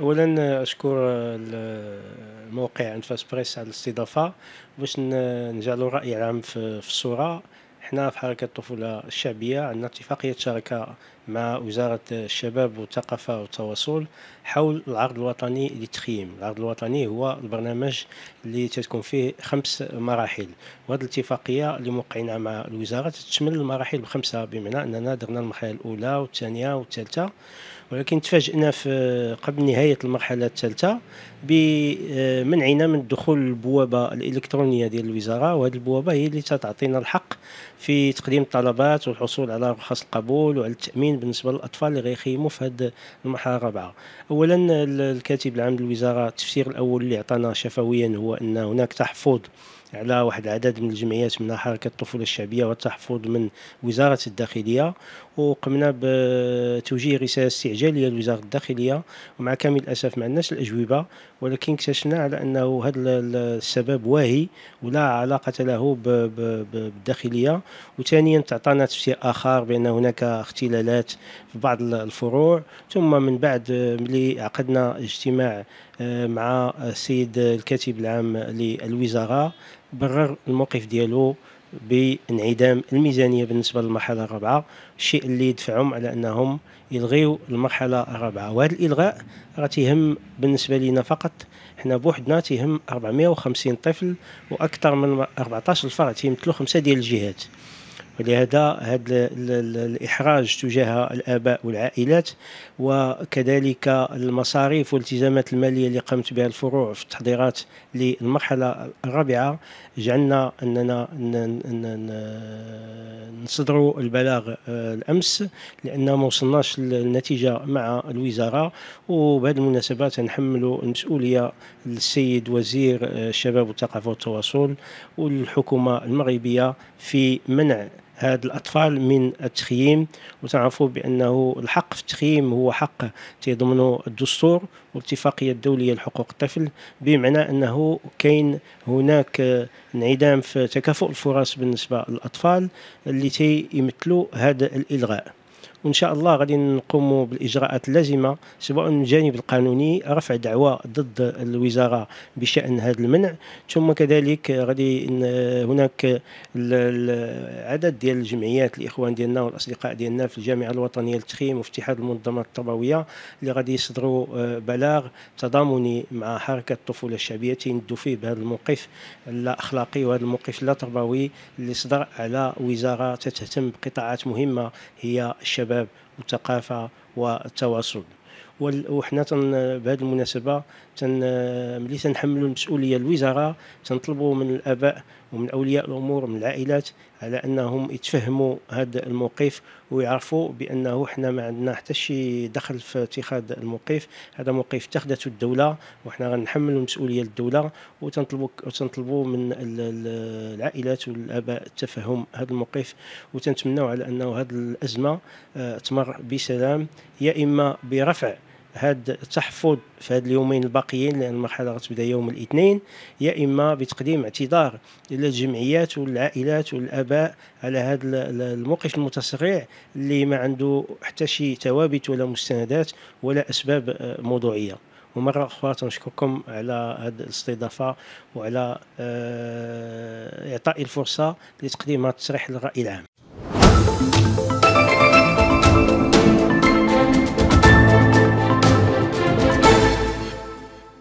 اولا اشكر الموقع انفاس بريس على الاستضافه باش نجعلوا راي عام في الصوره حنا في حركة الطفولة الشعبية عندنا اتفاقية شراكة مع وزارة الشباب والثقافة والتواصل حول العرض الوطني للتخييم العرض الوطني هو البرنامج اللي تتكون فيه خمس مراحل وهذه الاتفاقية اللي موقعينها مع الوزارة تشمل المراحل بخمسة بمعنى أننا درنا المرحلة الأولى والثانية والثالثة ولكن تفاجئنا في قبل نهاية المرحلة الثالثة بمنعنا من دخول البوابة الإلكترونية ديال الوزارة وهذه البوابة هي اللي تتعطينا الحق في تقديم الطلبات والحصول على رخص القبول وعلى التامين بالنسبه للاطفال اللي غيخيموا في هذه المرحله الرابعه اولا الكاتب العام للوزاره التفسير الاول اللي عطانا شفويا هو ان هناك تحفظ على واحد العدد من الجمعيات منها حركة الطفولة الشعبية والتحفظ من وزارة الداخلية وقمنا بتوجيه رسالة استعجالية لوزارة الداخلية ومع كامل الأسف ما عندناش الأجوبة ولكن اكتشفنا على أنه هذا السبب واهي ولا علاقة له بالداخلية وثانيا تعطانا تفسير آخر بأن هناك اختلالات في بعض الفروع ثم من بعد ملي عقدنا اجتماع آه، مع السيد الكاتب العام للوزاره برر الموقف ديالو بانعدام الميزانيه بالنسبه للمرحله الرابعه الشيء اللي يدفعهم على انهم يلغيو المرحله الرابعه وهذا الالغاء راه تيهم بالنسبه لينا فقط حنا بوحدنا تيهم 450 طفل واكثر من 14 فرع تيمثلوا خمسه ديال الجهات ولهذا هذا الإحراج تجاه الآباء والعائلات وكذلك المصاريف والالتزامات المالية اللي قامت بها الفروع في التحضيرات للمرحلة الرابعة جعلنا أننا نصدروا البلاغ آه، الأمس لان ما وصلناش للنتيجة مع الوزارة وبهذه المناسبة تنحملوا المسؤولية للسيد وزير آه، الشباب والثقافة والتواصل والحكومة المغربية في منع هاد الاطفال من التخييم وتعرفوا بانه الحق في التخييم هو حق تضمنه الدستور والاتفاقيه الدوليه لحقوق الطفل بمعنى انه كاين هناك انعدام في تكافؤ الفرص بالنسبه للاطفال اللي تيمثلوا هذا الالغاء وان شاء الله غادي نقوموا بالاجراءات اللازمه سواء من الجانب القانوني رفع دعوى ضد الوزاره بشان هذا المنع ثم كذلك غادي هناك العدد ديال الجمعيات الاخوان ديالنا والاصدقاء ديالنا في الجامعه الوطنيه للتخييم وفي اتحاد المنظمات التربويه اللي غادي يصدروا آه، بلاغ تضامني مع حركه الطفوله الشعبيه تيندوا فيه بهذا الموقف لا اخلاقي وهذا الموقف لا تربوي اللي صدر على وزاره تتهتم بقطاعات مهمه هي الشباب الشباب والثقافه والتواصل وحنا بهذه المناسبه تن ملي تنحملوا المسؤوليه الوزاره تنطلبوا من الاباء ومن اولياء الامور ومن العائلات على انهم يتفهموا هذا الموقف ويعرفوا بانه حنا ما عندنا حتى شي دخل في اتخاذ الموقف هذا موقف اتخذته الدوله وحنا غنحملوا المسؤوليه للدوله وتنطلبوا وتنطلبوا من العائلات والاباء تفهم هذا الموقف وتنتمنوا على انه هذه الازمه آه، تمر بسلام يا اما برفع هذا التحفظ في هاد اليومين الباقيين لان المرحله غتبدا يوم الاثنين يا اما بتقديم اعتذار الى الجمعيات والعائلات والاباء على هذا الموقف المتسرع اللي ما عنده حتى شي ثوابت ولا مستندات ولا اسباب آه، موضوعيه ومره اخرى تنشكركم على هذه الاستضافه وعلى آه، اعطاء الفرصه لتقديم هذا التصريح للراي العام